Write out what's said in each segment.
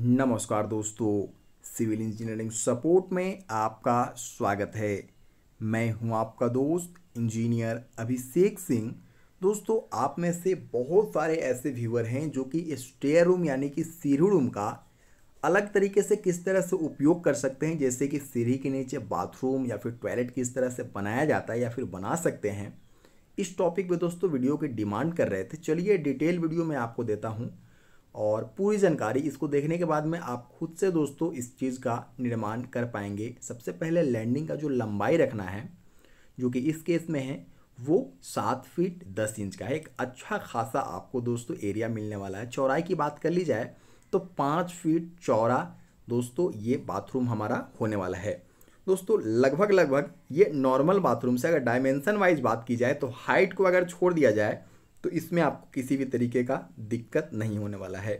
नमस्कार दोस्तों civil engineering support में आपका स्वागत है मैं हूं आपका दोस्त इंजीनियर अभिषेक सिंह दोस्तों आप में से बहुत सारे ऐसे व्यूअर हैं जो कि स्टेयर रूम यानी कि सीढ़ी रूम का अलग तरीके से किस तरह से उपयोग कर सकते हैं जैसे कि सीढ़ी के नीचे बाथरूम या फिर टॉयलेट किस तरह से बनाया जाता है या फिर बना सकते हैं इस टॉपिक पे दोस्तों वीडियो की डिमांड कर रहे थे चलिए डिटेल वीडियो मैं आपको देता हूँ और पूरी जानकारी इसको देखने के बाद में आप खुद से दोस्तों इस चीज़ का निर्माण कर पाएंगे सबसे पहले लैंडिंग का जो लंबाई रखना है जो कि इस केस में है वो सात फीट दस इंच का है एक अच्छा खासा आपको दोस्तों एरिया मिलने वाला है चौड़ाई की बात कर ली जाए तो पाँच फीट चौरा दोस्तों ये बाथरूम हमारा होने वाला है दोस्तों लगभग लगभग ये नॉर्मल बाथरूम से अगर डायमेंसन वाइज बात की जाए तो हाइट को अगर छोड़ दिया जाए तो इसमें आपको किसी भी तरीके का दिक्कत नहीं होने वाला है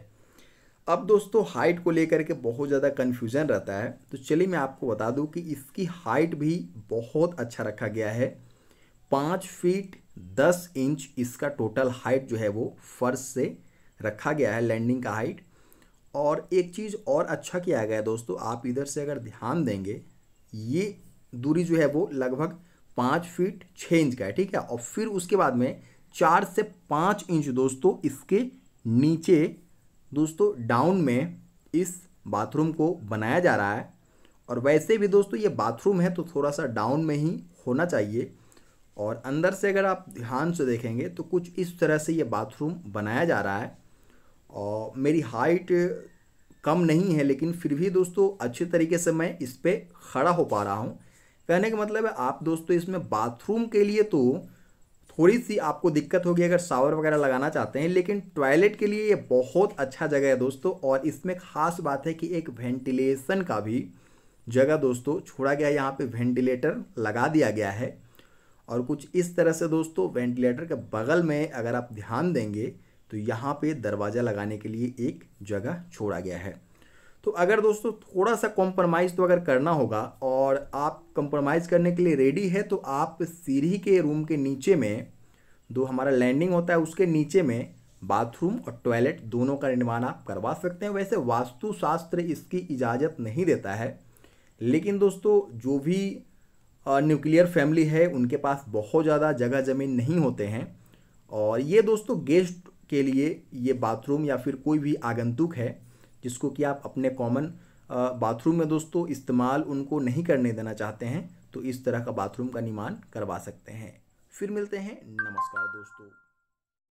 अब दोस्तों हाइट को लेकर के बहुत ज़्यादा कन्फ्यूज़न रहता है तो चलिए मैं आपको बता दूँ कि इसकी हाइट भी बहुत अच्छा रखा गया है पाँच फीट दस इंच इसका टोटल हाइट जो है वो फर्श से रखा गया है लैंडिंग का हाइट और एक चीज़ और अच्छा किया गया है दोस्तों आप इधर से अगर ध्यान देंगे ये दूरी जो है वो लगभग पाँच फीट छः इंच का है ठीक है और फिर उसके बाद में चार से पाँच इंच दोस्तों इसके नीचे दोस्तों डाउन में इस बाथरूम को बनाया जा रहा है और वैसे भी दोस्तों ये बाथरूम है तो थोड़ा सा डाउन में ही होना चाहिए और अंदर से अगर आप ध्यान से देखेंगे तो कुछ इस तरह से ये बाथरूम बनाया जा रहा है और मेरी हाइट कम नहीं है लेकिन फिर भी दोस्तों अच्छे तरीके से मैं इस पर खड़ा हो पा रहा हूँ कहने का मतलब है आप दोस्तों इसमें बाथरूम के लिए तो थोड़ी सी आपको दिक्कत होगी अगर शावर वगैरह लगाना चाहते हैं लेकिन टॉयलेट के लिए ये बहुत अच्छा जगह है दोस्तों और इसमें ख़ास बात है कि एक वेंटिलेशन का भी जगह दोस्तों छोड़ा गया यहाँ पे वेंटिलेटर लगा दिया गया है और कुछ इस तरह से दोस्तों वेंटिलेटर के बगल में अगर आप ध्यान देंगे तो यहाँ पर दरवाज़ा लगाने के लिए एक जगह छोड़ा गया है तो अगर दोस्तों थोड़ा सा कॉम्प्रोमाइज़ तो अगर करना होगा और आप कंप्रोमाइज़ करने के लिए रेडी है तो आप सीढ़ी के रूम के नीचे में जो हमारा लैंडिंग होता है उसके नीचे में बाथरूम और टॉयलेट दोनों का निर्माण आप करवा सकते हैं वैसे वास्तुशास्त्र इसकी इजाज़त नहीं देता है लेकिन दोस्तों जो भी न्यूक्लियर फैमिली है उनके पास बहुत ज़्यादा जगह ज़मीन नहीं होते हैं और ये दोस्तों गेस्ट के लिए ये बाथरूम या फिर कोई भी आगंतुक है जिसको कि आप अपने कॉमन बाथरूम में दोस्तों इस्तेमाल उनको नहीं करने देना चाहते हैं तो इस तरह का बाथरूम का निर्माण करवा सकते हैं फिर मिलते हैं नमस्कार दोस्तों